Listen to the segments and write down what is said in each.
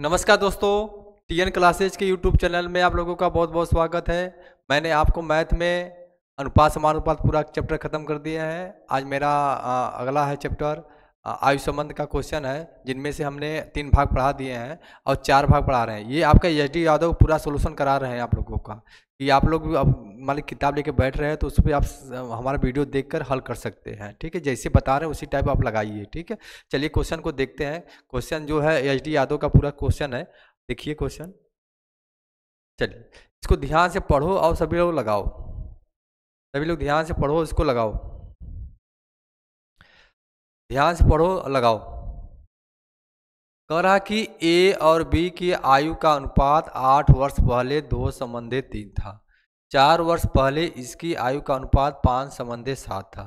नमस्कार दोस्तों TN classes के यूट्यूब चैनल में आप लोगों का बहुत बहुत स्वागत है मैंने आपको मैथ में अनुपात समानुपात पूरा चैप्टर ख़त्म कर दिया है आज मेरा अगला है चैप्टर आयु संबंध का क्वेश्चन है जिनमें से हमने तीन भाग पढ़ा दिए हैं और चार भाग पढ़ा रहे हैं ये आपका एच e डी यादव पूरा सोल्यूशन करा रहे हैं आप लोगों का कि आप लोग अब मान किताब लेके बैठ रहे हैं तो उस पर आप हमारा वीडियो देखकर हल कर सकते हैं ठीक है जैसे बता रहे हैं उसी टाइप आप लगाइए ठीक है चलिए क्वेश्चन को देखते हैं क्वेश्चन जो है एच e डी यादव का पूरा क्वेश्चन है देखिए क्वेश्चन चलिए इसको ध्यान से पढ़ो और सभी लोग लगाओ सभी लोग ध्यान से पढ़ो इसको लगाओ ध्यान से पढ़ो लगाओ कह रहा कि ए और बी की आयु का अनुपात आठ वर्ष पहले दो संबंधे तीन था चार वर्ष पहले इसकी आयु का अनुपात पाँच संबंधे सात था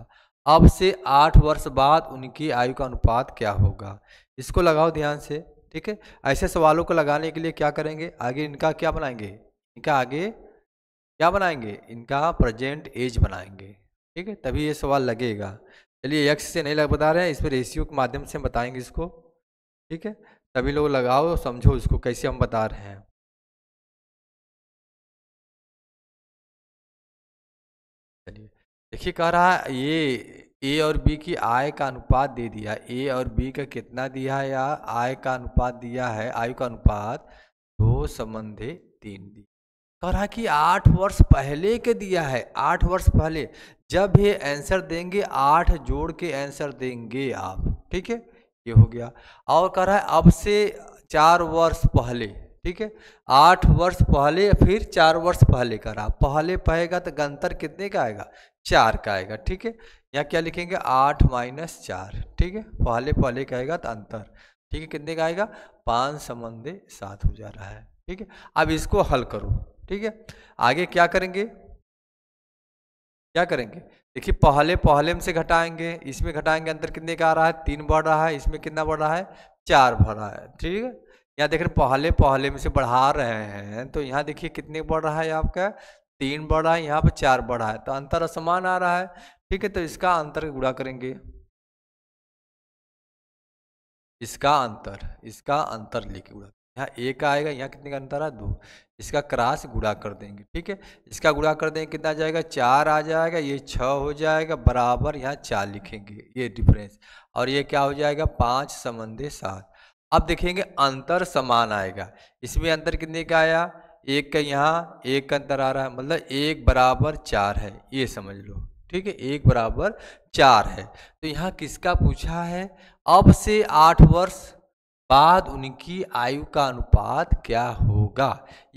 अब से आठ वर्ष बाद उनकी आयु का अनुपात क्या होगा इसको लगाओ ध्यान से ठीक है ऐसे सवालों को लगाने के लिए क्या करेंगे आगे इनका क्या बनाएंगे इनका आगे क्या बनाएंगे इनका प्रेजेंट एज बनाएंगे ठीक है तभी ये सवाल लगेगा चलिए यक्ष से नहीं लग बता रहे हैं इस पर रेशियो के माध्यम से हम बताएंगे इसको ठीक है तभी लोग लगाओ समझो इसको कैसे हम बता रहे हैं चलिए देखिए कह रहा है ये ए और बी की आय का अनुपात दे दिया ए और बी का कितना दिया है या आय का अनुपात दिया है आयु का अनुपात दो संबंधे तीन दिया कह रहा कि आठ वर्ष पहले के दिया है आठ वर्ष पहले जब ये आंसर देंगे आठ जोड़ के आंसर देंगे आप ठीक है ये हो गया और कह रहा है अब से चार वर्ष पहले ठीक है आठ वर्ष पहले फिर चार वर्ष पहले कर रहा पहले पहेगा तो गंतर कितने का आएगा चार का आएगा ठीक है यहाँ क्या लिखेंगे आठ माइनस चार ठीक है पहले पहले का आएगा तो अंतर ठीक है कितने का आएगा पाँच संबंधे सात हो जा रहा है ठीक है अब इसको हल करो ठीक है आगे क्या करेंगे क्या करेंगे देखिए पहले पहले में से घटाएंगे इसमें घटाएंगे अंतर कितने का आ रहा है तीन बढ़ रहा है इसमें कितना बढ़ रहा है चार बढ़ रहा है ठीक है यहाँ देख रहे पहले पहले में से बढ़ा रहे हैं तो यहाँ देखिए कितने बढ़ रहा है आपका तीन बढ़ रहा है यहाँ पर चार बढ़ रहा है तो अंतर असमान आ रहा है ठीक है तो इसका अंतर गुड़ा करेंगे इसका अंतर इसका अंतर लिख गुड़ा यहाँ एक का आएगा यहाँ कितने का अंतर है दो इसका क्रास गुड़ा कर देंगे ठीक है इसका गुड़ा कर देंगे कितना जाएगा चार आ जाएगा ये छः हो जाएगा बराबर यहाँ चार लिखेंगे ये डिफरेंस और ये क्या हो जाएगा पाँच समंदे सात अब देखेंगे अंतर समान आएगा इसमें अंतर कितने का आया एक का यहाँ एक का अंतर आ रहा है मतलब एक बराबर चार है ये समझ लो ठीक है एक बराबर चार है तो यहाँ किसका पूछा है अब से आठ वर्ष बाद उनकी आयु का अनुपात क्या होगा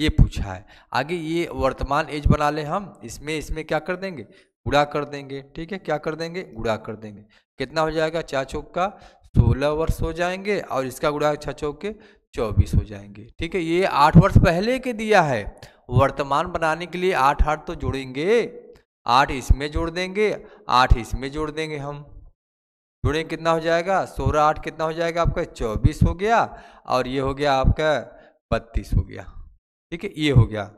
ये पूछा है आगे ये वर्तमान एज बना लें हम इसमें इसमें क्या कर देंगे गुड़ा कर देंगे ठीक है क्या कर देंगे गुड़ा कर देंगे कितना हो जाएगा चार चौक का सोलह वर्ष हो जाएंगे और इसका गुड़ा छः चौक के चौबीस हो जाएंगे ठीक है ये आठ वर्ष पहले के दिया है वर्तमान बनाने के लिए आठ आठ तो जोड़ेंगे आठ इसमें जोड़ देंगे आठ इसमें जोड़ देंगे हम जुड़ेंगे कितना हो जाएगा सोलह आठ कितना हो जाएगा आपका चौबीस हो गया और ये हो गया आपका बत्तीस हो गया ठीक है ये हो गया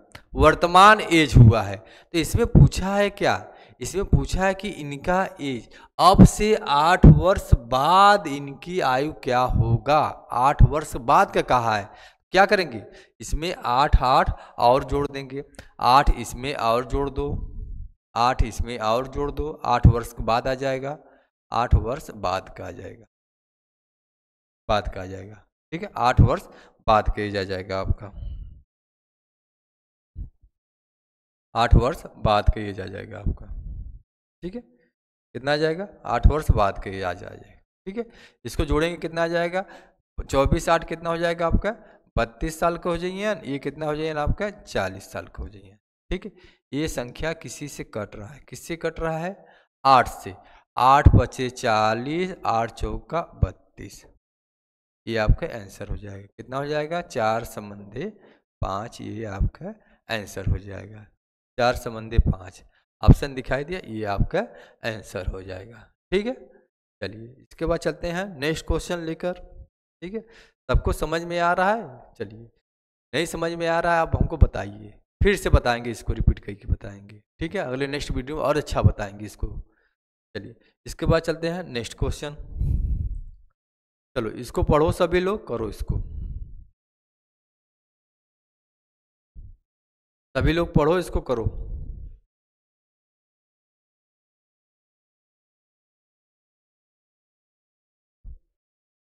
वर्तमान एज हुआ है तो इसमें पूछा है क्या इसमें पूछा है कि इनका एज अब से आठ वर्ष बाद इनकी आयु क्या होगा आठ वर्ष बाद का कहा है क्या करेंगे इसमें आठ आठ और जोड़ देंगे आठ इसमें और जोड़ दो आठ इसमें और जोड़ दो आठ वर्ष के बाद आ जाएगा आठ वर्ष बाद कहा जाएगा बाद कहा जाएगा ठीक है आठ वर्ष बाद जा जाएगा आपका आठ वर्ष बाद का जा जाएगा आपका ठीक है कितना आ जाएगा आठ वर्ष बाद का आ जाएगा ठीक है इसको जोड़ेंगे कितना आ जाएगा चौबीस आठ कितना हो जाएगा आपका बत्तीस साल का हो जाइए ये कितना हो जाइए आपका चालीस साल का हो जाइए ठीक है ये संख्या किसी से कट रहा है किससे कट रहा है आठ से आठ पच्चीस चालीस आठ चौका बत्तीस ये आपका आंसर हो जाएगा कितना हो जाएगा चार संबंधी पाँच ये आपका आंसर हो जाएगा चार संबंधी पाँच ऑप्शन दिखाई दिया ये आपका आंसर हो जाएगा ठीक है चलिए इसके बाद चलते हैं नेक्स्ट क्वेश्चन लेकर ठीक है सबको समझ में आ रहा है चलिए नहीं समझ में आ रहा है आप हमको बताइए फिर से बताएंगे इसको रिपीट करके बताएंगे ठीक है अगले नेक्स्ट वीडियो में और अच्छा बताएंगे इसको चलिए इसके बाद चलते हैं नेक्स्ट क्वेश्चन चलो इसको पढ़ो सभी लोग करो इसको सभी लोग पढ़ो इसको करो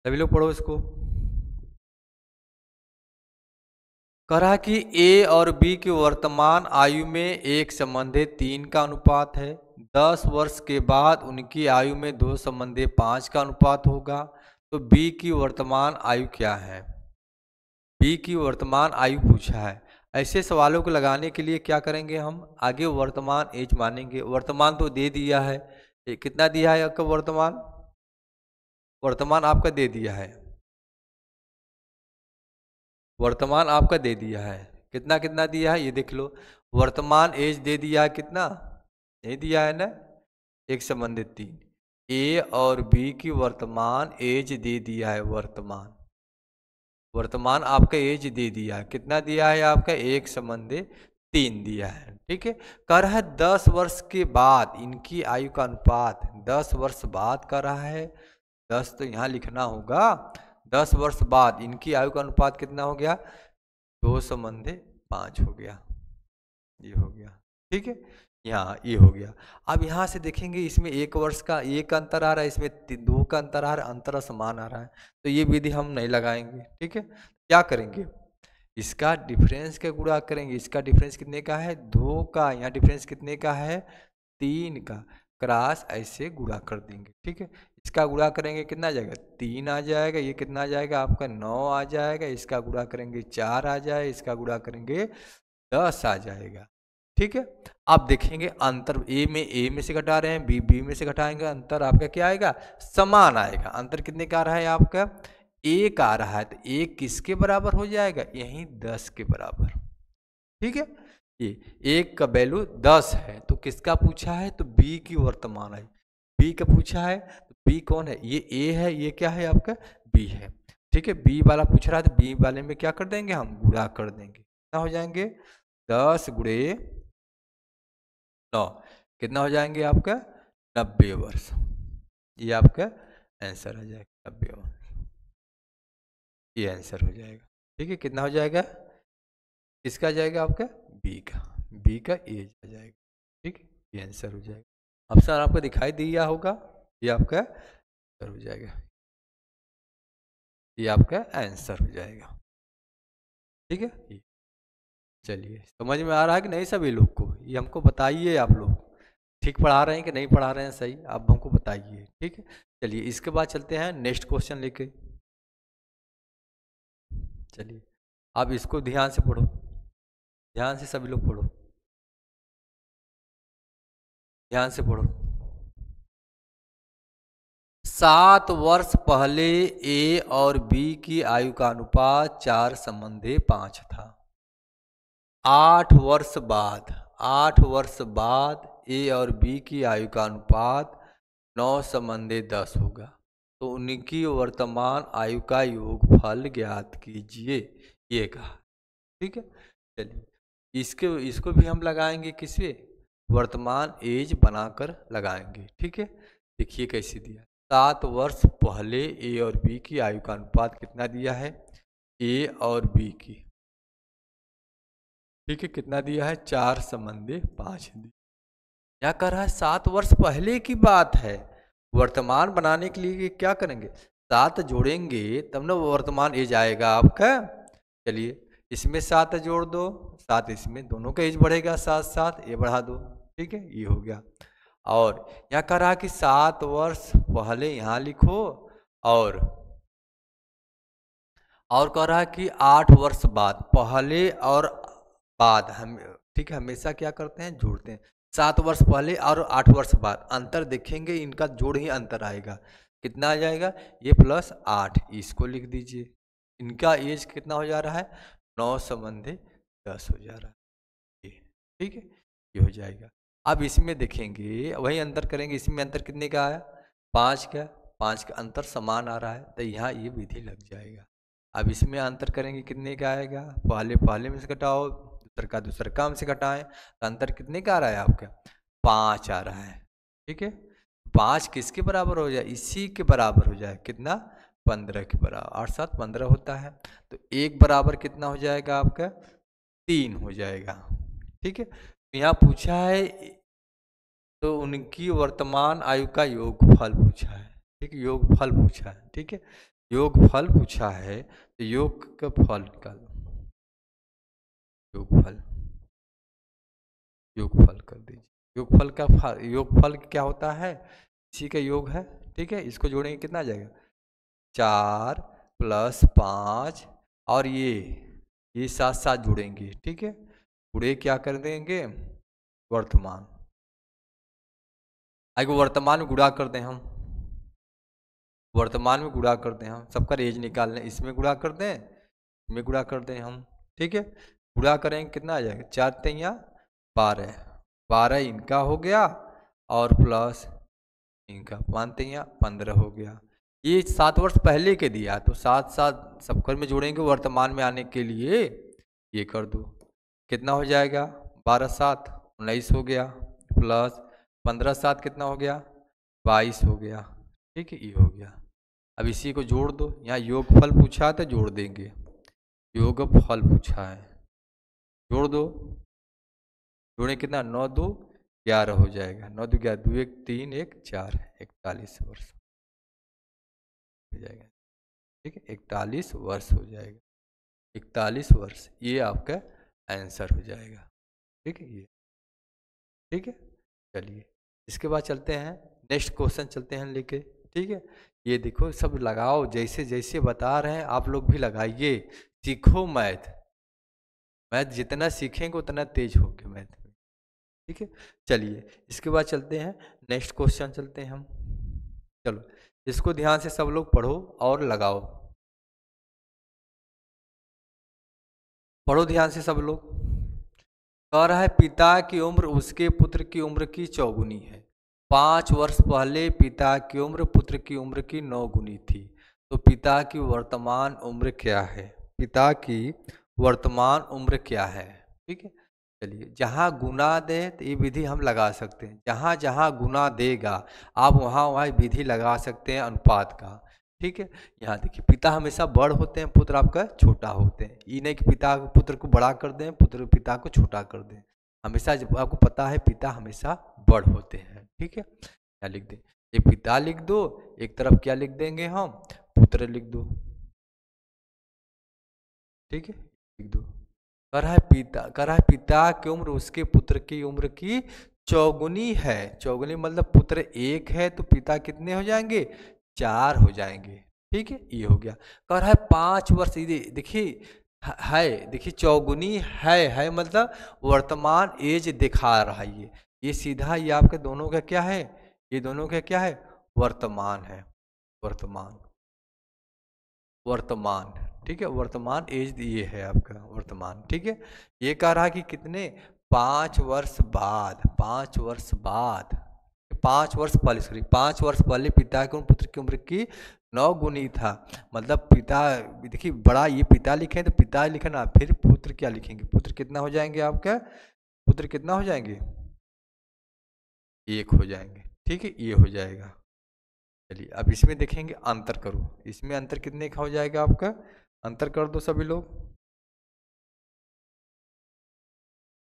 सभी लोग पढ़ो इसको करा कि ए और बी की वर्तमान आयु में एक संबंधित तीन का अनुपात है दस वर्ष के बाद उनकी आयु में दो संबंधी पाँच का अनुपात होगा तो बी की वर्तमान आयु क्या है बी की वर्तमान आयु पूछा है ऐसे सवालों को लगाने के लिए क्या करेंगे हम आगे वर्तमान एज मानेंगे वर्तमान तो दे दिया है कितना दिया है आपका वर्तमान वर्तमान आपका दे दिया है वर्तमान आपका दे दिया है कितना कितना दिया है ये देख लो वर्तमान एज दे दिया है कितना नहीं दिया है ना एक संबंधित तीन ए और बी की वर्तमान एज दे दिया है वर्तमान वर्तमान आपका एज दे दिया है कितना दिया है आपका एक संबंधित तीन दिया है ठीक है कह रहा है दस वर्ष के बाद इनकी आयु का अनुपात दस वर्ष बाद कर रहा है दस तो यहाँ लिखना होगा दस वर्ष बाद इनकी आयु का अनुपात कितना हो गया दो संबंधे पाँच हो गया ये हो गया ठीक है यहाँ ये हो गया अब यहाँ से देखेंगे इसमें एक वर्ष का एक अंतर आ रहा है इसमें दो का अंतर आ रहा है अंतर समान आ रहा है तो ये विधि हम नहीं लगाएंगे ठीक है क्या करेंगे इसका डिफरेंस का गुणा करेंगे इसका डिफरेंस कितने का है दो का यहाँ डिफरेंस कितने का है तीन का क्रास ऐसे गुड़ा कर देंगे ठीक है इसका गुड़ा करेंगे कितना आ जाएगा तीन आ जाएगा ये कितना आ जाएगा आपका नौ आ जाएगा इसका गुड़ा करेंगे चार आ जाए इसका गुड़ा करेंगे दस आ जाएगा ठीक है आप देखेंगे अंतर ए में ए में से घटा रहे हैं बी बी में से घटाएंगे अंतर आपका क्या आएगा समान आएगा अंतर कितने का आ रहा है आपका एक आ रहा है तो एक किसके बराबर हो जाएगा यही दस के बराबर ठीक है ये एक का वैल्यू दस है तो किसका पूछा है तो बी की वर्तमान है बी का पूछा है तो बी कौन है ये ए है ये क्या है आपका बी है ठीक है बी वाला पूछ रहा है तो बी वाले में क्या कर देंगे हम गुड़ा कर देंगे क्या हो जाएंगे दस गुड़े नौ कितना हो जाएंगे आपका नब्बे वर्ष ये आपका आंसर हो जाएगा नब्बे वर्ष ये आंसर हो जाएगा ठीक है कितना हो जाएगा इसका जाएगा आपका बी का बी का एज आ जाएगा ठीक ये आंसर हो जाएगा ऑप्शन आपको दिखाई दिया होगा ये आपका आंसर हो जाएगा ये आपका आंसर हो जाएगा ठीक है चलिए समझ में आ रहा है कि नहीं सभी लोग को ये हमको बताइए आप लोग ठीक पढ़ा रहे हैं कि नहीं पढ़ा रहे हैं सही आप हमको बताइए ठीक है चलिए इसके बाद चलते हैं नेक्स्ट क्वेश्चन लेके चलिए आप इसको ध्यान से पढ़ो ध्यान से सभी लोग पढ़ो ध्यान से पढ़ो सात वर्ष पहले ए और बी की आयु का अनुपात चार संबंधे पांच था आठ वर्ष बाद आठ वर्ष बाद ए और बी की आयु का अनुपात नौ संबंधे दस होगा तो उनकी वर्तमान आयु का योगफल ज्ञात कीजिए ये कहा ठीक है चलिए इसके इसको भी हम लगाएंगे किसे वर्तमान एज बनाकर लगाएंगे ठीक है देखिए कैसे दिया सात वर्ष पहले ए और बी की आयु का अनुपात कितना दिया है ए और बी की ठीक है कितना दिया है चार संबंधी पाँच दिया क्या कर रहा है सात वर्ष पहले की बात है वर्तमान बनाने के लिए क्या करेंगे सात जोड़ेंगे तब ना वर्तमान एज आएगा आपका चलिए इसमें सात जोड़ दो सात इसमें दोनों का एज बढ़ेगा साथ साथ ये बढ़ा दो ठीक है ये हो गया और यहाँ कह रहा कि सात वर्ष पहले यहाँ लिखो और और कह रहा कि आठ वर्ष बाद पहले और बाद हम ठीक है हमेशा क्या करते हैं जोड़ते हैं सात वर्ष पहले और आठ वर्ष बाद अंतर देखेंगे इनका जोड़ ही अंतर आएगा कितना आ जाएगा ये प्लस आठ इसको लिख दीजिए इनका एज कितना हो जा रहा है नौ संबंधी दस हो जा रहा है ये ठीक है ये हो जाएगा अब इसमें देखेंगे वही अंतर करेंगे इसमें अंतर कितने का आया पाँच का पाँच का अंतर समान आ रहा है तो यहाँ ये विधि लग जाएगा अब इसमें अंतर करेंगे कितने का आएगा पहले पहले में से घटाओ उत्तर का दूसरे काम से घटाएं तो अंतर कितने का आ रहा है आपका पाँच आ रहा है ठीक है पाँच किसके बराबर हो जाए इसी के बराबर हो जाए कितना पंद्रह के बराबर आठ सात पंद्रह होता है तो एक बराबर कितना हो जाएगा आपका तीन हो जाएगा ठीक है तो यहाँ पूछा है तो उनकी वर्तमान आयु का योगफल पूछा है ठीक है योगफल पूछा है ठीक है योग फल पूछा है तो योग का फल निकालो योगफल योगफल कर दीजिए योगफल का फल योगफल क्या होता है इसी का योग है ठीक है इसको जोड़ेंगे कितना आ जाएगा चार प्लस पाँच और ये ये साथ साथ जुड़ेंगे ठीक है पूरे क्या कर देंगे वर्तमान आगे वर्तमान में गुड़ा कर दें हम वर्तमान में गुड़ा कर दें हम सबका रेज निकाल लें इसमें गुड़ा कर दें इसमें गुड़ा कर दें हम ठीक है पूरा करेंगे कितना आ जाएगा चार तैया बारह बारह इनका हो गया और प्लस इनका पाँच तैया पंद्रह हो गया ये सात वर्ष पहले के दिया तो सात सात सबकर में जोड़ेंगे वर्तमान में आने के लिए ये कर दो कितना हो जाएगा बारह सात उन्नीस हो गया प्लस पंद्रह सात कितना हो गया बाईस हो गया ठीक है ये हो गया अब इसी को जोड़ दो यहाँ योग फल पूछा है तो जोड़ देंगे योग फल पूछा है जोड़ दो जोड़े कितना नौ दो ग्यारह हो जाएगा नौ दो ग्यारह दो एक तीन एक चार इकतालीस वर्ष हो जाएगा ठीक है इकतालीस वर्ष हो जाएगा इकतालीस वर्ष ये आपका आंसर हो जाएगा ठीक है ये ठीक है चलिए इसके बाद चलते हैं नेक्स्ट क्वेश्चन चलते हैं लेके ठीक है ये देखो सब लगाओ जैसे जैसे बता रहे हैं आप लोग भी लगाइए सीखो मैथ मैथ जितना सीखेंगे उतना तेज होंगे मैथ में ठीक है चलिए इसके बाद चलते हैं नेक्स्ट क्वेश्चन चलते हैं हम चलो इसको ध्यान से सब लोग पढ़ो और लगाओ पढ़ो ध्यान से सब लोग कह रहा है पिता की उम्र उसके पुत्र की उम्र की चौगुनी है पाँच वर्ष पहले पिता की उम्र पुत्र की उम्र की नौ गुनी थी तो पिता की वर्तमान उम्र क्या है पिता की वर्तमान उम्र क्या है ठीक है चलिए जहाँ गुना दे तो ये विधि हम लगा सकते हैं जहाँ जहाँ गुना देगा आप वहाँ वहाँ विधि लगा सकते हैं अनुपात का ठीक है यहाँ देखिए पिता हमेशा बड़ होते हैं पुत्र आपका छोटा होते हैं ये नहीं कि पिता पुत्र को बड़ा कर दें पुत्र पिता को छोटा कर दें हमेशा जब आपको पता है पिता हमेशा बड़ होते हैं ठीक है क्या लिख दें ये पिता लिख दो एक तरफ क्या लिख देंगे हम पुत्र लिख दो ठीक है लिख दो करह पिता करह पिता की उम्र उसके पुत्र की उम्र की चौगुनी है चौगुनी मतलब पुत्र एक है तो पिता कितने हो जाएंगे चार हो जाएंगे ठीक है ये हो गया कर है पाँच वर्ष ये देखिए है देखिए चौगुनी है है मतलब वर्तमान एज दिखा रहा है ये ये सीधा ये आपके दोनों का क्या है ये दोनों का क्या है वर्तमान है वर्तमान वर्तमान ठीक है वर्तमान एज ये है आपका वर्तमान ठीक है ये कह रहा कि कितने पाँच वर्ष बाद पाँच वर्ष बाद पाँच वर्ष पहले सॉरी पाँच वर्ष पहले पिता की पुत्र की उम्र की नौ गुनी था मतलब पिता देखिए बड़ा ये पिता लिखे तो पिता लिखे ना फिर पुत्र क्या लिखेंगे पुत्र कितना हो जाएंगे आपका पुत्र कितना हो जाएंगे एक हो जाएंगे ठीक है ये हो जाएगा चलिए अब इसमें देखेंगे अंतर करो इसमें अंतर कितने का हो जाएगा आपका अंतर कर दो सभी लोग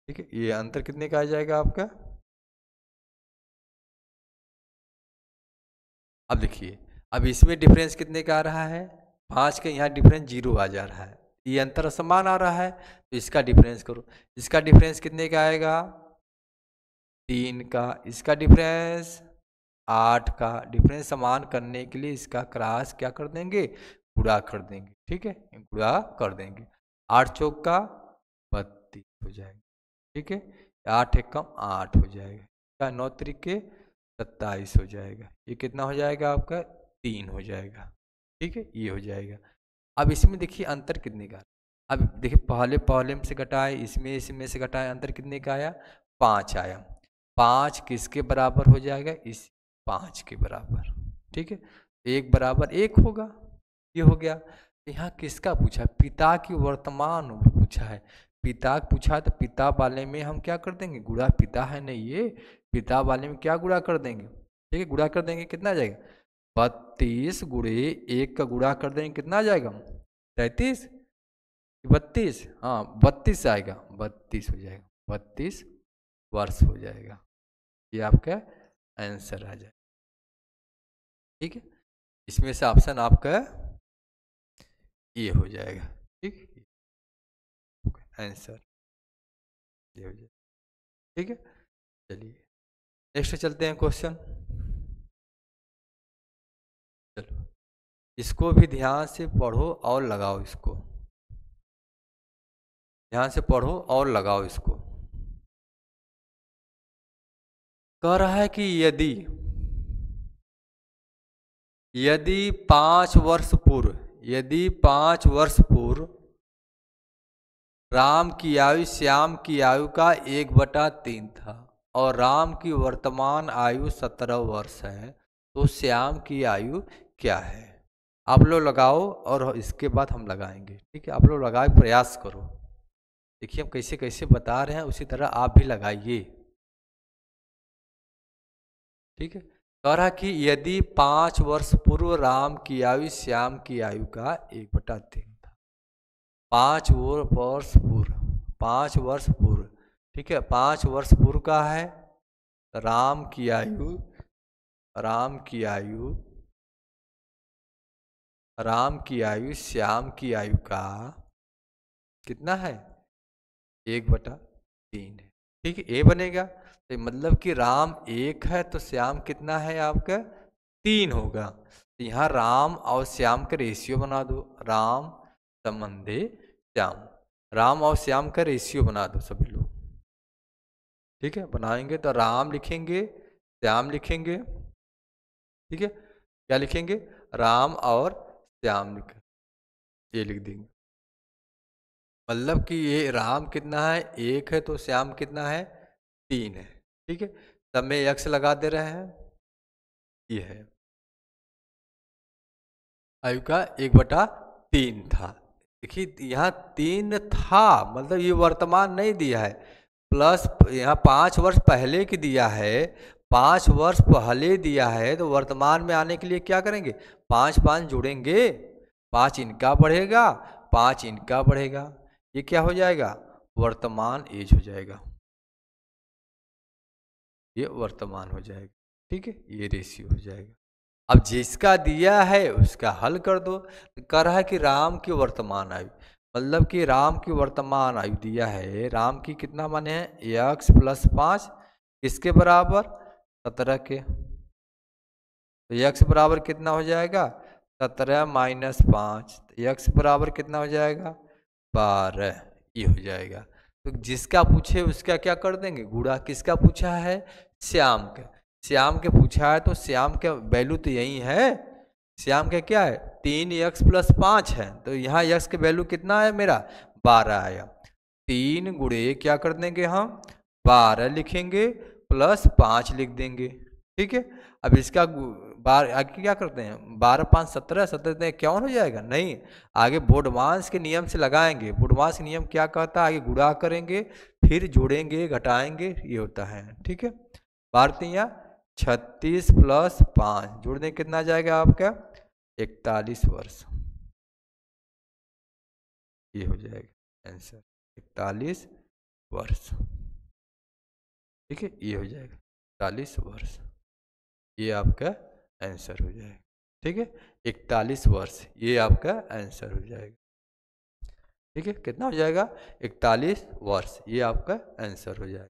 ठीक है ये अंतर कितने का आ जाएगा आपका अब देखिए अब इसमें डिफरेंस कितने का आ रहा है पाँच के यहाँ डिफरेंस जीरो आ जा रहा है ये अंतर समान आ रहा है तो इसका डिफरेंस करो इसका डिफरेंस कितने का आएगा तीन का इसका डिफरेंस आठ का डिफरेंस समान करने के लिए इसका क्रास क्या कर देंगे पूरा कर देंगे ठीक है गुड़ा कर देंगे आठ चौक का बत्तीस हो जाएगा ठीक है आठ एक कम आठ हो जाएगा क्या नौ तरीके सत्ताईस हो जाएगा ये कितना हो जाएगा आपका तीन हो जाएगा ठीक है ये हो जाएगा अब इसमें देखिए अंतर कितने का अब देखिए पहले पहले में से घटाए इसमें इसमें से घटाए अंतर कितने का आया पाँच आया पाँच किसके बराबर हो जाएगा इस पाँच के बराबर ठीक है एक बराबर एक होगा ये हो गया तो यहाँ किसका पूछा है पिता की वर्तमान पूछा है पिता पूछा है तो पिता वाले में हम क्या कर देंगे गुड़ा पिता है नहीं ये पिता वाले में क्या गुड़ा कर देंगे ठीक है गुड़ा कर देंगे कितना जाएगा बत्तीस गुड़े एक का गुड़ा कर देंगे कितना जाएगा तैतीस बत्तीस हाँ बत्तीस आएगा बत्तीस हो जाएगा बत्तीस वर्ष हो जाएगा ये आपका आंसर आ जाएगा ठीक है इसमें से ऑप्शन आपका ये हो जाएगा ठीक आंसर ये हो जाएगा ठीक है चलिए नेक्स्ट चलते हैं क्वेश्चन चलो इसको भी ध्यान से पढ़ो और लगाओ इसको ध्यान से पढ़ो और लगाओ इसको कह रहा है कि यदि यदि पांच वर्ष पूर्व यदि पाँच वर्ष पूर्व राम की आयु श्याम की आयु का एक बटा तीन था और राम की वर्तमान आयु सत्रह वर्ष है तो श्याम की आयु क्या है आप लोग लगाओ और इसके बाद हम लगाएंगे ठीक है आप लोग लगाए प्रयास करो देखिए हम कैसे कैसे बता रहे हैं उसी तरह आप भी लगाइए ठीक है रहा कि यदि पांच वर्ष पूर्व राम की आयु श्याम की आयु का एक बटा तीन था पांच वर्ष पूर्व पांच वर्ष पूर्व ठीक है पांच वर्ष पूर्व का है राम की आयु राम की आयु राम की आयु श्याम की आयु का कितना है एक बटा तीन है ठीक है ए बनेगा तो मतलब कि राम एक है तो श्याम कितना है आपका तीन होगा तो यहाँ राम और श्याम का रेशियो बना दो राम संबंधे श्याम राम और श्याम का रेशियो बना दो सभी लोग ठीक है बनाएंगे तो राम लिखेंगे श्याम लिखेंगे ठीक है क्या लिखेंगे राम और श्याम लिख ये लिख देंगे मतलब कि ये राम कितना है एक है तो श्याम कितना है तीन है ठीक है सब में यक्ष लगा दे रहे हैं ये है आयु का एक बटा तीन था देखिए यहाँ तीन था मतलब ये वर्तमान नहीं दिया है प्लस यहाँ पाँच वर्ष पहले की दिया है पाँच वर्ष पहले दिया है तो वर्तमान में आने के लिए क्या करेंगे पाँच पाँच जुड़ेंगे पाँच इनका बढ़ेगा पाँच इनका बढ़ेगा ये क्या हो जाएगा वर्तमान एज हो जाएगा ये वर्तमान हो जाएगा ठीक है ये रेशियो हो जाएगा अब जिसका दिया है उसका हल कर दो कह रहा है कि राम की वर्तमान आयु मतलब कि राम की वर्तमान आयु दिया है राम की कितना माने है यक्स प्लस पाँच किसके बराबर सत्रह के तो यक्स बराबर कितना हो जाएगा सत्रह माइनस पाँच यक्स तो बराबर कितना हो जाएगा बारह ये हो जाएगा तो जिसका पूछे उसका क्या कर देंगे घोड़ा किसका पूछा है श्याम के श्याम के पूछा है तो श्याम के वैल्यू तो यही है श्याम के क्या है तीन यक्स प्लस पाँच है तो यहाँ यक्स के वैल्यू कितना है मेरा बारह आया तीन गुड़े क्या कर देंगे हम बारह लिखेंगे प्लस पाँच लिख देंगे ठीक है अब इसका बार आगे क्या करते हैं बारह पाँच सत्रह सत्रह इक्यावन हो जाएगा नहीं आगे बोडवांस के नियम से लगाएंगे बोडवांस नियम क्या कहता है आगे गुड़ा करेंगे फिर जोड़ेंगे घटाएंगे ये होता है ठीक है भारतीय छत्तीस प्लस पाँच जोड़ दें कितना जाएगा आपका इकतालीस वर्ष ये हो जाएगा आंसर इकतालीस वर्ष ठीक है ये हो जाएगा इकतालीस वर्ष ये आपका आंसर हो जाएगा ठीक है इकतालीस वर्ष ये आपका आंसर हो जाएगा ठीक है कितना हो जाएगा इकतालीस वर्ष ये आपका आंसर हो जाएगा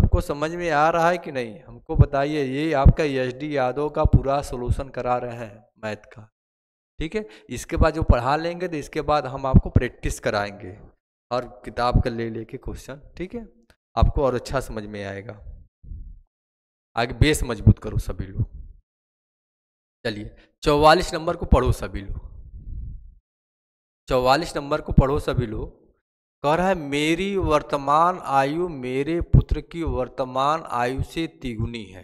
सबको समझ में आ रहा है कि नहीं हमको बताइए ये आपका एच डी यादव का पूरा सोल्यूशन करा रहे हैं मैथ का ठीक है इसके बाद जो पढ़ा लेंगे तो इसके बाद हम आपको प्रैक्टिस कराएंगे और किताब का ले लेके क्वेश्चन ठीक है आपको और अच्छा समझ में आएगा आगे बेस मजबूत करो सभी लोग चलिए चौवालीस नंबर को पढ़ो सभी लोग चौवालीस नंबर को पढ़ो सभी लोग कह रहा है मेरी वर्तमान आयु मेरे पुत्र की वर्तमान आयु से तिगुनी है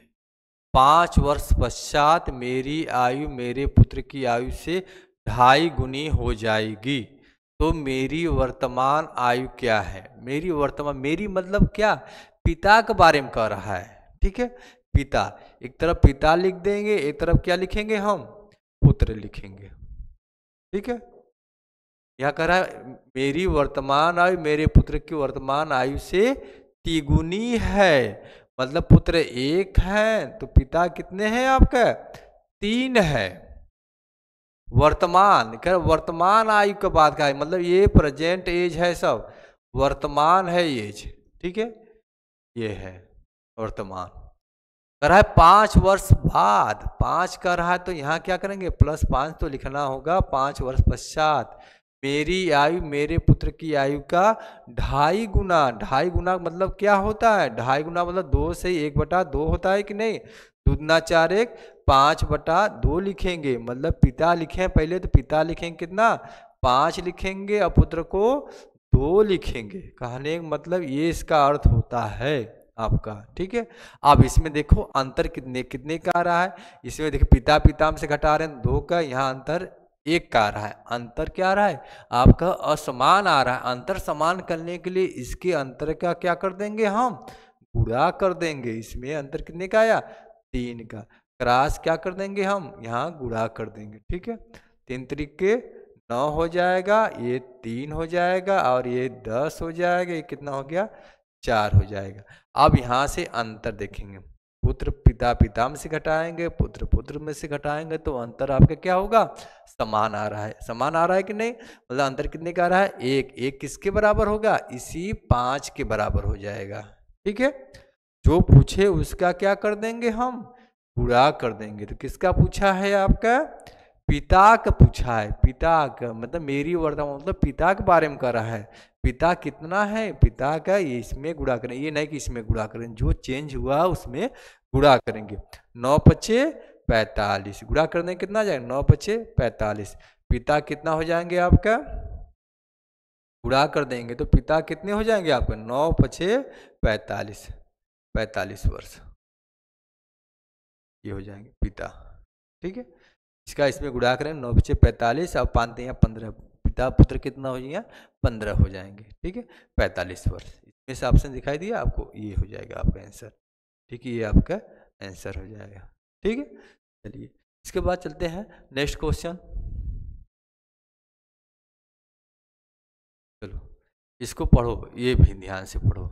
पाँच वर्ष पश्चात मेरी आयु मेरे पुत्र की आयु से ढाई गुनी हो जाएगी तो मेरी वर्तमान आयु क्या है मेरी वर्तमान मेरी मतलब क्या पिता के बारे में कह रहा है ठीक है पिता एक तरफ पिता लिख देंगे एक तरफ क्या लिखेंगे हम पुत्र लिखेंगे ठीक है यहाँ कह रहा है मेरी वर्तमान आयु मेरे पुत्र की वर्तमान आयु से तिगुनी है मतलब पुत्र एक है तो पिता कितने हैं आपका तीन है वर्तमान कह वर्तमान आयु का बात का है मतलब ये प्रेजेंट एज है सब वर्तमान है एज ठीक है ये है वर्तमान कर रहा है पाँच वर्ष बाद पाँच कर रहा है तो यहाँ क्या करेंगे प्लस पाँच तो लिखना होगा पाँच वर्ष पश्चात मेरी आयु मेरे पुत्र की आयु का ढाई गुना ढाई गुना मतलब क्या होता है ढाई गुना मतलब दो से एक बटा दो होता है कि नहीं दूधना चार एक पाँच बटा दो लिखेंगे मतलब पिता लिखे पहले तो पिता लिखेंगे कितना पाँच लिखेंगे और पुत्र को दो लिखेंगे कहने का मतलब ये इसका अर्थ होता है आपका ठीक है अब इसमें देखो अंतर कितने कितने का आ रहा है इसमें देखो पिता पिताम से घटा रहे हैं दो का यहाँ अंतर एक का आ रहा है अंतर क्या आ रहा है आपका असमान आ रहा है अंतर समान करने के लिए इसके अंतर का क्या कर देंगे हम गुड़ा कर देंगे इसमें अंतर कितने का आया तीन का क्रास क्या कर देंगे हम यहाँ गुड़ा कर देंगे ठीक है तीन तरीके नौ हो जाएगा ये तीन हो जाएगा और ये दस हो जाएगा ये कितना हो गया चार हो जाएगा अब यहाँ से अंतर देखेंगे पुत्र पिता पिता में से घटाएंगे पुत्र पुत्र में से घटाएंगे तो अंतर आपका क्या होगा समान आ रहा है समान आ रहा है कि नहीं मतलब अंतर कितने का आ रहा है एक एक किसके बराबर होगा इसी पाँच के बराबर हो जाएगा ठीक है जो पूछे उसका क्या कर देंगे हम पूरा कर देंगे तो किसका पूछा है आपका पिता का पूछा है पिता का मतलब मेरी वर्तमान मतलब पिता के बारे में कर रहा है पिता कितना है पिता का ये इसमें गुड़ा करें ये नहीं कि इसमें गुड़ा करें जो चेंज हुआ उसमें गुड़ा करेंगे नौ पचे पैंतालीस गुड़ा करने कितना जाएंगे नौ पचे पैंतालीस पिता कितना हो जाएंगे आपका गुड़ा कर देंगे तो पिता कितने हो जाएंगे आपके नौ पचे पैंतालीस पैंतालीस वर्ष ये हो जाएंगे पिता ठीक है इसका इसमें गुड़ा करें नौ पचे पैंतालीस और पानते हैं पंद्रह पिता पुत्र कितना हो जाएगा पंद्रह हो जाएंगे ठीक है पैंतालीस वर्ष इसमें से ऑप्शन दिखाई दिया आपको ये हो जाएगा आपका आंसर ठीक है ये आपका आंसर हो जाएगा ठीक है चलिए इसके बाद चलते हैं नेक्स्ट क्वेश्चन चलो इसको पढ़ो ये भी ध्यान से पढ़ो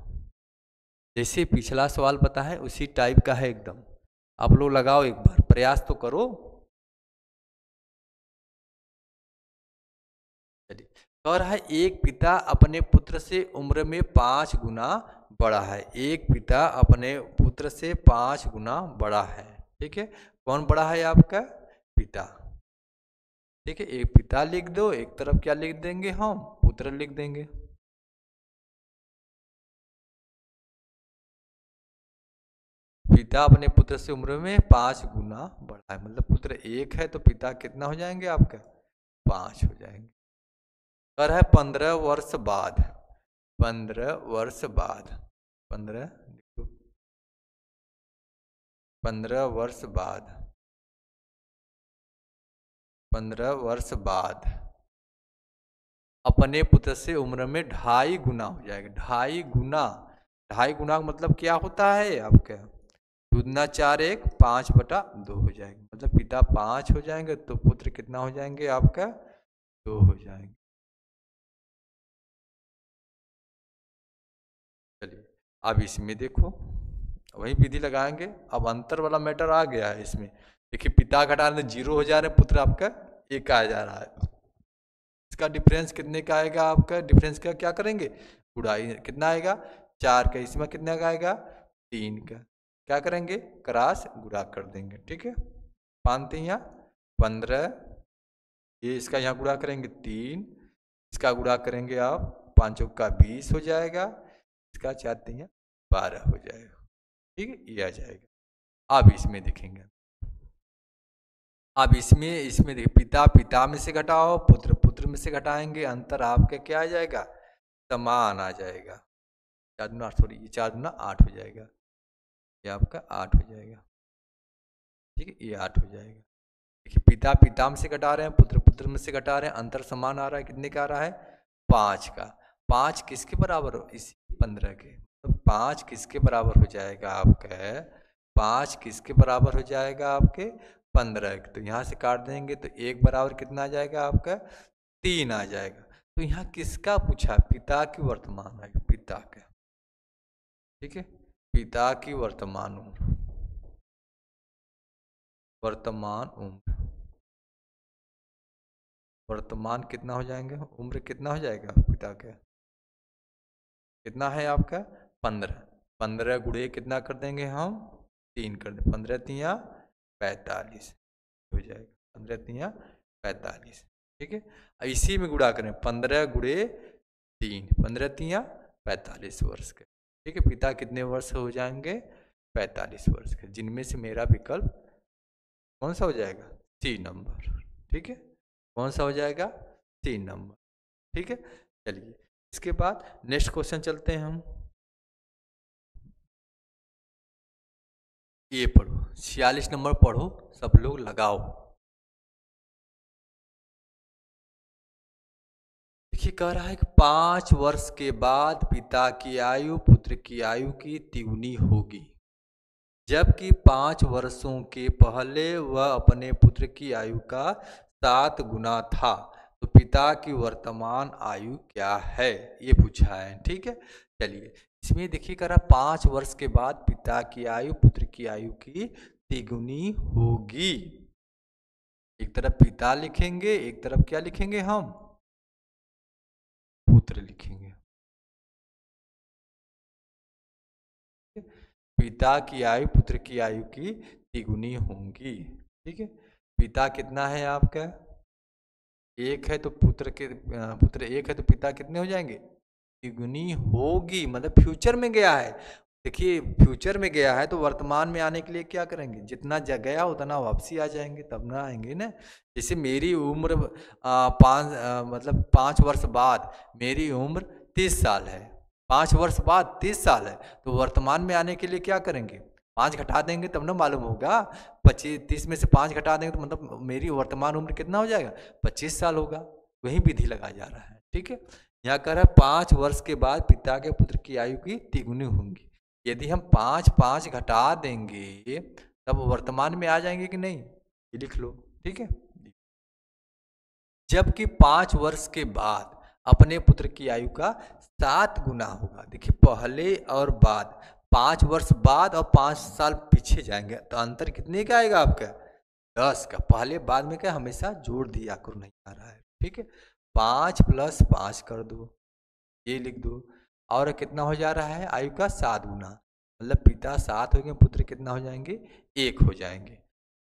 जैसे पिछला सवाल पता है उसी टाइप का है एकदम आप लोग लगाओ एक बार प्रयास तो करो और है एक पिता अपने पुत्र से उम्र में पाँच गुना बड़ा है एक पिता अपने पुत्र से पाँच गुना बड़ा है ठीक है कौन बड़ा है आपका पिता ठीक है एक पिता लिख दो एक तरफ क्या लिख देंगे हम पुत्र लिख देंगे पिता अपने पुत्र से उम्र में पाँच गुना बड़ा है मतलब पुत्र एक है तो पिता कितना हो जाएंगे आपका पाँच हो जाएंगे कर है पंद्रह वर्ष बाद पंद्रह वर्ष बाद पंद्रह पंद्रह वर्ष बाद पंद्रह वर्ष बाद अपने पुत्र से उम्र में ढाई गुना हो जाएगा ढाई गुना ढाई गुना मतलब क्या होता है आपका दूधना चार एक पांच बटा दो हो जाएंगे मतलब पिता पांच हो जाएंगे तो पुत्र कितना हो जाएंगे आपका दो हो जाएंगे अब इसमें देखो वही विधि लगाएंगे अब अंतर वाला मैटर आ गया है इसमें देखिए पिता घटाने जीरो हो जा रहे पुत्र आपका एक आ जा रहा है इसका डिफरेंस कितने का आएगा आपका डिफरेंस का क्या करेंगे गुड़ाई कितना आएगा चार का इसमें कितना का आएगा तीन का क्या करेंगे क्रास गुड़ा कर देंगे ठीक है पाँच यहाँ पंद्रह ये इसका यहाँ गुड़ा करेंगे तीन इसका गुड़ा करेंगे आप पाँचों का बीस हो जाएगा इसका चार हैं बारह हो जाएगा ठीक है ये आ जाएगा अब इसमें देखेंगे अब इसमें इसमें देखिए पिता पिता में से घटाओ पुत्र पुत्र में से घटाएंगे अंतर आपका क्या आ जाएगा समान आ जाएगा चार दुना आठ सॉरी ये चार दुना आठ हो जाएगा ये आपका आठ हो जाएगा ठीक है ये आठ हो जाएगा देखिए पिता पिता में से घटा रहे हैं पुत्र पुत्र में से घटा रहे हैं अंतर समान आ रहा है कितने का आ रहा है पाँच का पाँच किसके बराबर हो इसी पंद्रह के पाँच किसके बराबर हो जाएगा आपका पाँच किसके बराबर हो जाएगा आपके पंद्रह तो यहाँ से काट देंगे तो एक बराबर कितना आ जाएगा आपका तीन आ जाएगा तो यहाँ किसका पूछा पिता की वर्तमान है पिता के ठीक है पिता की वर्तमान उम्र वर्तमान उम्र वर्तमान कितना हो जाएंगे उम्र कितना हो जाएगा पिता के कितना है आपका पंद्रह पंद्रह गुड़े कितना कर देंगे हम तीन कर दें पंद्रह तिया पैंतालीस हो जाएगा पंद्रह तिया पैंतालीस ठीक है इसी में गुड़ा करें पंद्रह गुड़े तीन पंद्रह तिया पैंतालीस वर्ष के ठीक है पिता कितने वर्ष हो जाएंगे पैंतालीस वर्ष के जिनमें से मेरा विकल्प कौन सा हो जाएगा तीन नंबर ठीक है कौन सा हो जाएगा तीन नंबर ठीक है चलिए इसके बाद नेक्स्ट क्वेश्चन चलते हैं हम ये पढ़ो छियालीस नंबर पढ़ो सब लोग लगाओ देखिए कह रहा है कि पांच वर्ष के बाद पिता की आयु पुत्र की आयु की तिगुनी होगी जबकि पांच वर्षों के पहले वह अपने पुत्र की आयु का सात गुना था तो पिता की वर्तमान आयु क्या है ये पूछा है ठीक है चलिए इसमें करा पाँच वर्ष के बाद पिता की आयु पुत्र की आयु की तिगुनी होगी एक तरफ पिता लिखेंगे एक तरफ क्या लिखेंगे हम पुत्र लिखेंगे पिता की आयु पुत्र की आयु की तिगुनी होंगी ठीक है पिता कितना है आपका एक है तो पुत्र के पुत्र एक है तो पिता कितने हो जाएंगे तिगुनी होगी मतलब फ्यूचर में गया है देखिए फ्यूचर में गया है तो वर्तमान में आने के लिए क्या करेंगे जितना जग गया उतना वापसी आ जाएंगे तब ना आएंगे ना जैसे मेरी उम्र पाँच मतलब पाँच वर्ष बाद मेरी उम्र तीस साल है पाँच वर्ष बाद तीस साल है तो वर्तमान में आने के लिए क्या करेंगे पाँच घटा देंगे तब ना मालूम होगा पच्चीस तीस में से पाँच घटा देंगे तो मतलब मेरी वर्तमान उम्र कितना हो जाएगा पच्चीस साल होगा वही विधि लगाया जा रहा है ठीक है यहाँ कह रहा है पाँच वर्ष के बाद पिता के पुत्र की आयु की तिगुनी होंगी यदि हम पाँच पाँच घटा देंगे तब वर्तमान में आ जाएंगे कि नहीं ये लिख लो ठीक है जबकि पाँच वर्ष के बाद अपने पुत्र की आयु का सात गुना होगा देखिए पहले और बाद पाँच वर्ष बाद और पाँच साल पीछे जाएंगे तो अंतर कितने का आएगा आपका दस का पहले बाद में क्या हमेशा जोड़ दिया करो नहीं आ रहा है ठीक है पाँच प्लस पाँच कर दो ये लिख दो और कितना हो जा रहा है आयु का सात गुना मतलब पिता सात हो गए पुत्र कितना हो जाएंगे एक हो जाएंगे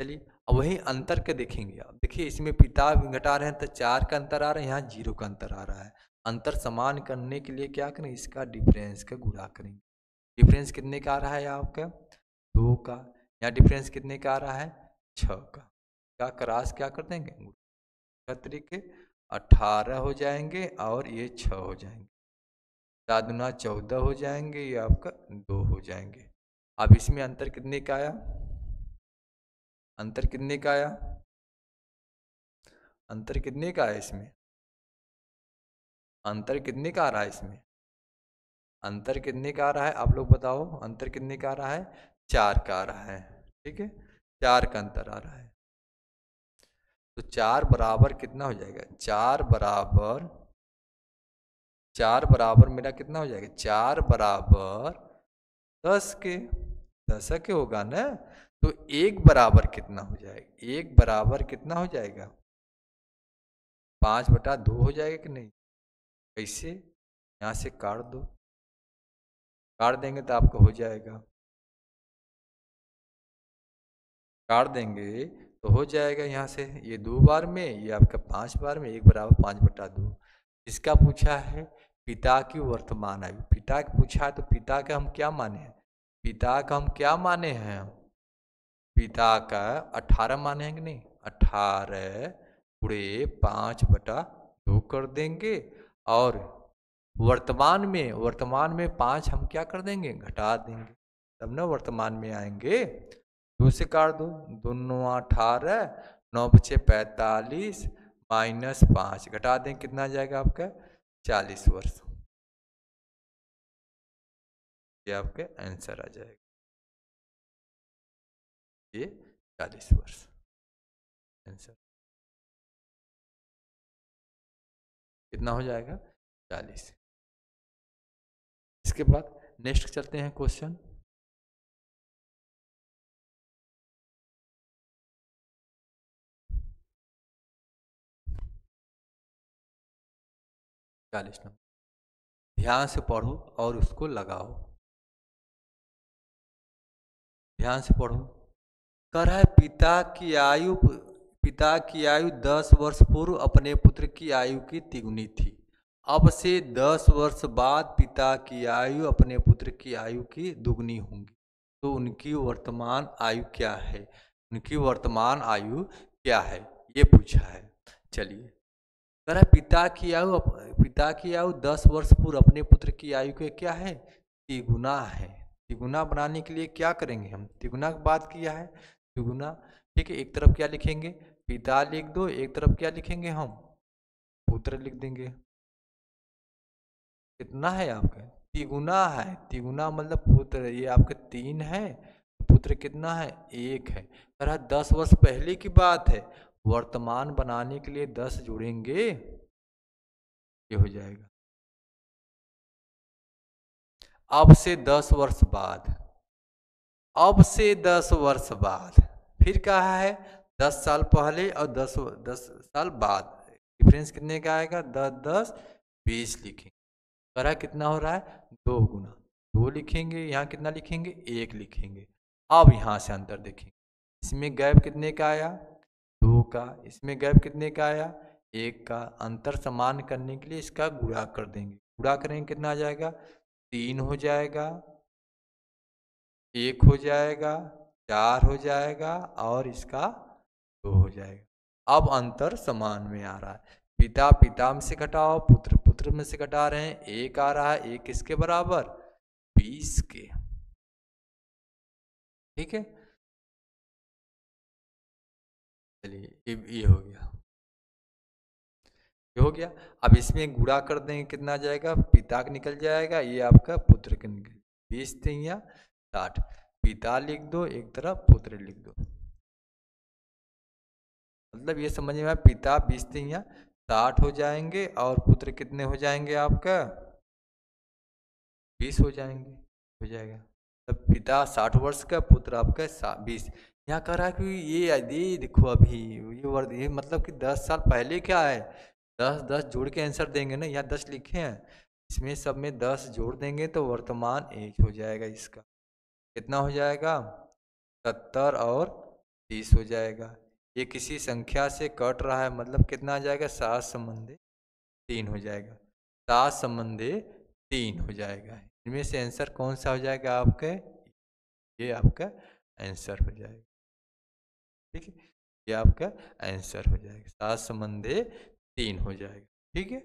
चलिए अब वही अंतर के देखेंगे आप देखिए इसमें पिता घटा रहे हैं तो चार का अंतर आ रहा है यहाँ जीरो का अंतर आ रहा है अंतर समान करने के लिए क्या करें इसका डिफरेंस का गुणा करेंगे डिफरेंस कितने का आ रहा है आपका दो का यहाँ डिफरेंस कितने का आ रहा है छः का क्या क्रास क्या कर देंगे तरीके अठारह हो जाएंगे और ये छ हो जाएंगे दादुना चौदह हो जाएंगे ये आपका दो हो जाएंगे अब इसमें अंतर कितने का आया अंतर कितने का आया अंतर कितने का आया इसमें अंतर कितने का आ रहा है इसमें अंतर कितने का आ रहा है आप लोग बताओ अंतर कितने का आ रहा है चार का आ रहा है ठीक है चार का अंतर आ रहा है तो चार बराबर कितना हो जाएगा चार बराबर चार बराबर मेरा कितना हो जाएगा चार बराबर दस के दस के होगा ना तो एक बराबर कितना हो जाएगा एक बराबर कितना हो जाएगा पाँच बटा दो हो जाएगा कि नहीं कैसे यहाँ से काट दो काट देंगे तो आपको हो जाएगा काट देंगे तो हो जाएगा यहाँ से ये दो बार में ये आपका पाँच बार में एक बराबर पाँच बटा दो इसका पूछा है पिता की वर्तमान आयु पिता का पूछा है तो पिता का हम क्या माने हैं पिता का हम क्या माने हैं पिता का अठारह माने हैं कि नहीं अठारह पूरे पाँच बटा दो कर देंगे और वर्तमान में वर्तमान में पाँच हम क्या कर देंगे घटा देंगे तब ना वर्तमान में आएंगे दो से काट दो दोनों अठारह नौ पचे पैंतालीस माइनस पाँच घटा दें कितना आ जाएगा आपका चालीस वर्ष ये आपके आंसर आ जाएगा ये चालीस वर्ष आंसर कितना हो जाएगा चालीस इसके बाद नेक्स्ट चलते हैं क्वेश्चन चालीस नंबर ध्यान से पढ़ो और उसको लगाओ ध्यान से पढ़ो कर है पिता की आयु पिता की आयु दस वर्ष पूर्व अपने पुत्र की आयु की तिगुनी थी अब से दस वर्ष बाद पिता की आयु अपने पुत्र की आयु की दुगनी होंगी तो उनकी वर्तमान आयु क्या है उनकी वर्तमान आयु क्या है ये पूछा है चलिए कह रहा पिता की आयु पिता की आयु दस वर्ष पूर्व अपने पुत्र की आयु के क्या है तिगुना है तिगुना बनाने के लिए क्या करेंगे हम तिगुना की बात किया है तिगुना ठीक है एक तरफ क्या लिखेंगे पिता लिख दो एक तरफ क्या लिखेंगे हम पुत्र लिख देंगे कितना है आपका तिगुना है तिगुना मतलब पुत्र ये आपके तीन है पुत्र कितना है एक है अरे दस वर्ष पहले की बात है वर्तमान बनाने के लिए दस जुड़ेंगे ये हो जाएगा अब से दस वर्ष बाद अब से दस वर्ष बाद फिर कहा है दस साल पहले और दस दस साल बाद डिफरेंस कितने का आएगा दस दस बीस लिखेंगे करा कितना हो रहा है दो गुना दो लिखेंगे यहाँ कितना लिखेंगे एक लिखेंगे अब यहाँ से अंतर देखेंगे इसमें गैप कितने का आया का इसमें गैप कितने का आया एक का अंतर समान करने के लिए इसका गुड़ा कर देंगे गुड़ा करेंगे कितना आ जाएगा तीन हो जाएगा एक हो जाएगा चार हो जाएगा और इसका दो हो जाएगा अब अंतर समान में आ रहा है पिता पिता में से घटाओ पुत्र पुत्र में से घटा रहे हैं एक आ रहा है एक किसके बराबर बीस के ठीक है चलिए ये ये हो गया ये हो गया अब इसमें गुड़ा कर देंगे कितना जाएगा पिता का निकल जाएगा ये आपका पुत्र के निकल बीस तीन या साठ पिता लिख दो एक तरफ पुत्र लिख दो मतलब ये समझ में आया पिता बीस तीन या साठ हो जाएंगे और पुत्र कितने हो जाएंगे आपका बीस हो जाएंगे हो जाएगा तब पिता साठ वर्ष का पुत्र आपका बीस यहाँ कह रहा है कि ये ये देखो अभी ये वर्ड ये मतलब कि दस साल पहले क्या है दस दस जोड़ के आंसर देंगे ना यहाँ दस लिखे हैं इसमें सब में दस जोड़ देंगे तो वर्तमान एज हो जाएगा इसका कितना हो जाएगा सत्तर और तीस हो जाएगा ये किसी संख्या से कट रहा है मतलब कितना आ जाएगा सात संबंधे तीन हो जाएगा सात संबंधे तीन हो जाएगा इनमें से आंसर कौन सा हो जाएगा आपके ये आपका आंसर हो जाएगा ठीक है ये आपका आंसर हो जाएगा सात संबंधे तीन हो जाएगा ठीक है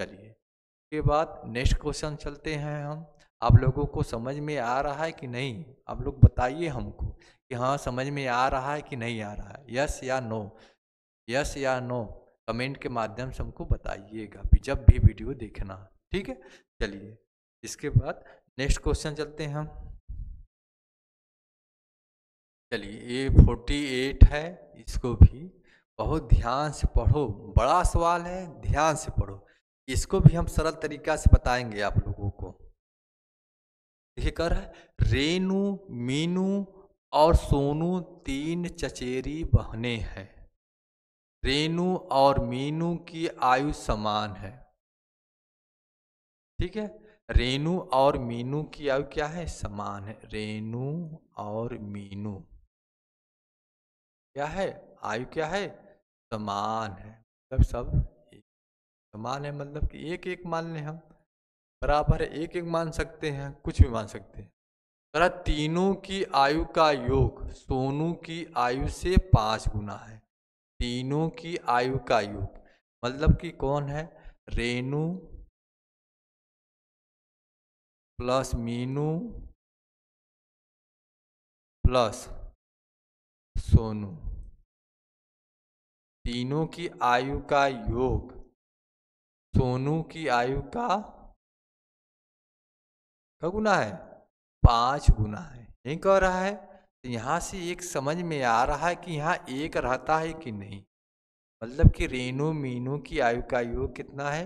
चलिए उसके बाद नेक्स्ट क्वेश्चन चलते हैं हम आप लोगों को समझ में आ रहा है कि नहीं आप लोग बताइए हमको कि हाँ समझ में आ रहा है कि नहीं आ रहा है यस या नो यस या नो कमेंट के माध्यम से हमको बताइएगा जब भी वीडियो देखना ठीक है चलिए इसके बाद नेक्स्ट क्वेश्चन चलते हैं हम चलिए ये फोर्टी एट है इसको भी बहुत ध्यान से पढ़ो बड़ा सवाल है ध्यान से पढ़ो इसको भी हम सरल तरीका से बताएंगे आप लोगों को देखिए कर रेनू मीनू और सोनू तीन चचेरी बहने हैं रेनु और मीनू की आयु समान है ठीक है रेनू और मीनू की आयु क्या है समान है रेनू और मीनू क्या है आयु क्या है समान है मतलब सब एक समान है मतलब कि एक एक मान लें हम बराबर एक एक मान सकते हैं कुछ भी मान सकते हैं तरह तीनों की आयु का योग सोनू की आयु से पाँच गुना है तीनों की आयु का योग मतलब कि कौन है रेणु प्लस मीनू प्लस सोनू तीनों की आयु का योग सोनू की आयु का का गुना है पांच गुना है नहीं कह रहा है तो यहाँ से एक समझ में आ रहा है कि यहाँ एक रहता है कि नहीं मतलब कि रेनू मीनू की आयु का योग कितना है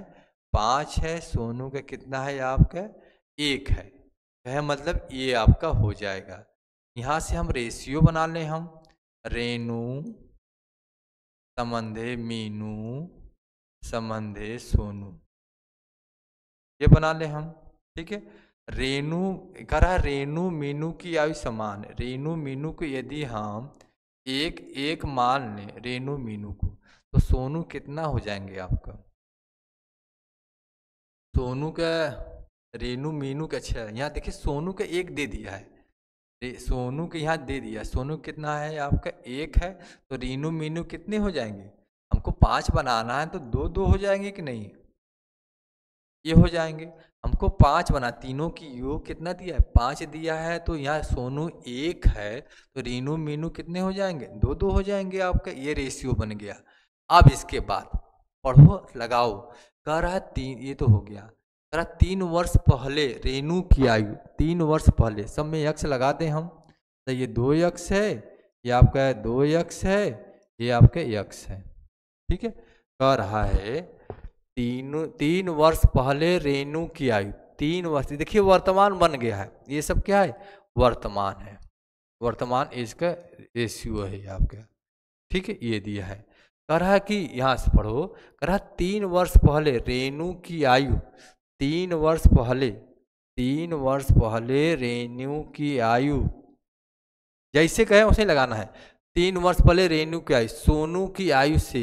पांच है सोनू का कितना है आपका एक है वह तो मतलब ये आपका हो जाएगा यहाँ से हम रेशियो बना लें हम रेणु संबंधे मीनू संबंधे सोनू ये बना ले हम ठीक है रेणु कह रहा है रेणु मीनू की आयु समान रेणु मीनू को यदि हम एक एक मान लें रेणु मीनू को तो सोनू कितना हो जाएंगे आपका सोनू का रेणु मीनू का अच्छा यहाँ देखिए सोनू का एक दे दिया है सोनू के यहाँ दे दिया सोनू कितना है आपका एक है तो रीनू मीनू कितने हो जाएंगे हमको पाँच बनाना है तो दो दो हो जाएंगे कि नहीं ये हो जाएंगे हमको पाँच बना तीनों की योग कितना दिया है पाँच दिया है तो यहाँ सोनू एक है तो रीनू मीनू कितने हो जाएंगे दो दो हो जाएंगे आपका ये रेशियो बन गया अब इसके बाद पढ़ो लगाओ कह रहा है तीन ये तो हो गया तरह तीन वर्ष पहले रेणु की आयु तीन वर्ष पहले सब में यक्ष लगाते हम तो ये दो यक्ष है ये आपका दो यक्ष है ये आपके यक्ष है ठीक है कह रहा है तीन तीन वर्ष पहले रेणु की आयु तीन वर्ष देखिए वर्तमान बन गया है ये सब क्या है वर्तमान है वर्तमान इसका रेशियो है आपका ठीक है ये दिया है कह रहा है कि यहाँ से पढ़ो कह रहा तीन वर्ष पहले रेणु की आयु तीन वर्ष पहले तीन वर्ष पहले रेन्यू की आयु जैसे कहे उसे लगाना है तीन वर्ष पहले रेन्यू की आयु सोनू की आयु से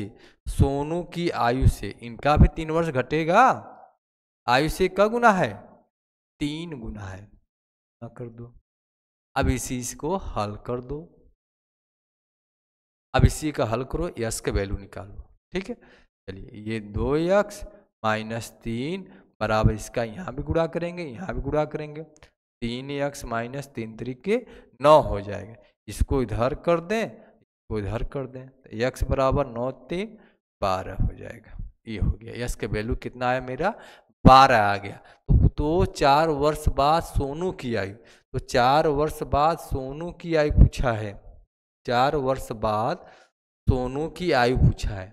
सोनू की आयु से इनका भी तीन वर्ष घटेगा आयु से क्या गुना है तीन गुना है ना कर दो अब इसी इसको हल कर दो अब इसी का हल करो यक्स का वैल्यू निकालो ठीक है चलिए ये दो यक्स माइनस तीन बराबर इसका यहाँ भी गुड़ा करेंगे यहाँ भी गुड़ा करेंगे तीन एक्स माइनस तीन तरीके नौ हो जाएगा इसको इधर कर दें इसको इधर कर दें तो एक्स बराबर नौ तीन बारह हो जाएगा ये हो गया यस का वैल्यू कितना आया मेरा बारह आ गया तो, तो चार वर्ष बाद सोनू की आयु तो चार वर्ष बाद सोनू की आयु पूछा है चार वर्ष बाद सोनू की आयु पूछा है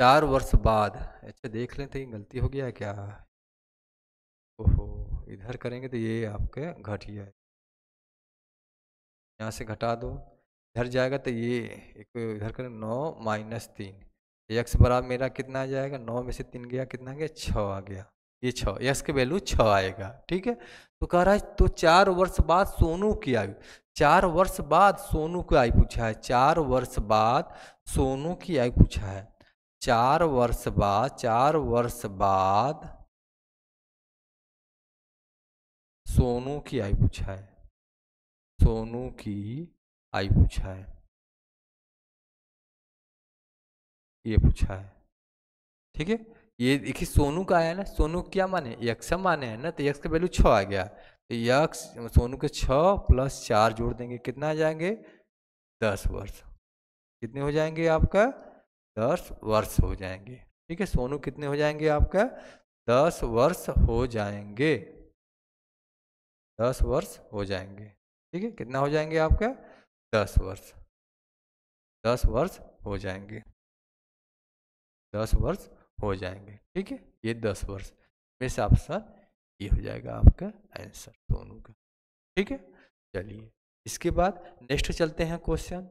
चार वर्ष बाद अच्छा देख लें तो ये गलती हो गया क्या ओहो इधर करेंगे तो ये आपके घट गया यहाँ से घटा दो इधर जाएगा तो ये एक इधर करें नौ माइनस तीन एक्स बराबर मेरा कितना आ जाएगा नौ में से तीन गया कितना गया छः आ गया ये छः एक्स के वैल्यू छः आएगा ठीक है तो कह रहा है तो चार वर्ष बाद सोनू की आयु चार वर्ष बाद सोनू की आयु पूछा है चार वर्ष बाद सोनू की आयु पूछा है चार वर्ष बाद चार वर्ष बाद सोनू की आई पूछा है सोनू की आई पूछा है ये पूछा है ठीक है ये देखिए सोनू का आया ना सोनू क्या माने यक्ष माने है ना तो यक्ष का वैल्यू छ आ गया तो यक्ष सोनू के छ प्लस चार जोड़ देंगे कितना आ जाएंगे दस वर्ष कितने हो जाएंगे आपका दस वर्ष हो जाएंगे ठीक है सोनू कितने हो जाएंगे आपका दस वर्ष हो जाएंगे दस वर्ष हो जाएंगे ठीक है कितना हो जाएंगे आपका दस वर्ष दस वर्ष हो जाएंगे दस वर्ष हो जाएंगे ठीक है ये दस वर्ष मिस ऑप्शन ये हो जाएगा आपका आंसर दोनों का ठीक है चलिए इसके बाद नेक्स्ट चलते हैं क्वेश्चन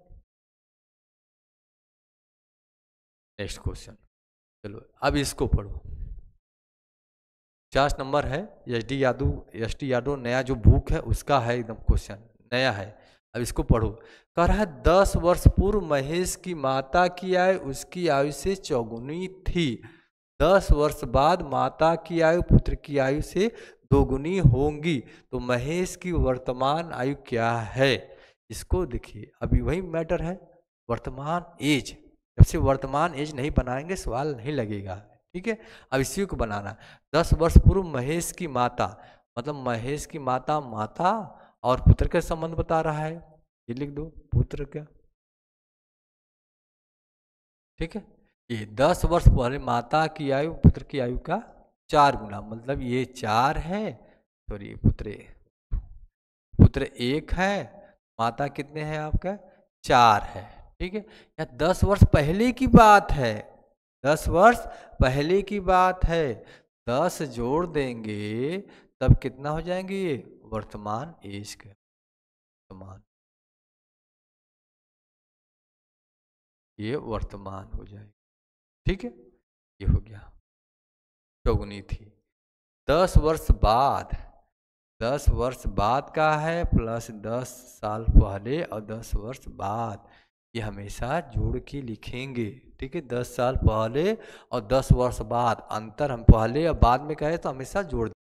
नेक्स्ट क्वेश्चन चलो अब इसको पढ़ो चार नंबर है S D Yadav S T Yadav नया जो बुक है उसका है एकदम क्वेश्चन नया है अब इसको पढ़ो कह रहा है दस वर्ष पूर्व महेश की माता की आयु उसकी आयु से चौगुनी थी दस वर्ष बाद माता की आयु पुत्र की आयु से दोगुनी होंगी तो महेश की वर्तमान आयु क्या है इसको देखिए अभी वही मैटर है वर्तमान एज जब से वर्तमान एज नहीं बनाएंगे सवाल नहीं लगेगा ठीक है अब इसी को बनाना दस वर्ष पूर्व महेश की माता मतलब महेश की माता माता और पुत्र का संबंध बता रहा है ये लिख दो पुत्र का ठीक है ये दस वर्ष पहले माता की आयु पुत्र की आयु का चार गुना मतलब ये चार है सॉरी पुत्र पुत्र एक है माता कितने हैं आपका चार है ठीक है या दस वर्ष पहले की बात है दस वर्ष पहले की बात है दस जोड़ देंगे तब कितना हो जाएंगे ये वर्तमान एज के वर्तमान ये वर्तमान हो जाएगा ठीक है ये हो गया चौगुनी थी दस वर्ष बाद दस वर्ष बाद का है प्लस दस साल पहले और दस वर्ष बाद ये हमेशा जोड़ के लिखेंगे ठीक है दस साल पहले और दस वर्ष बाद अंतर हम पहले और बाद में कहें तो हमेशा जोड़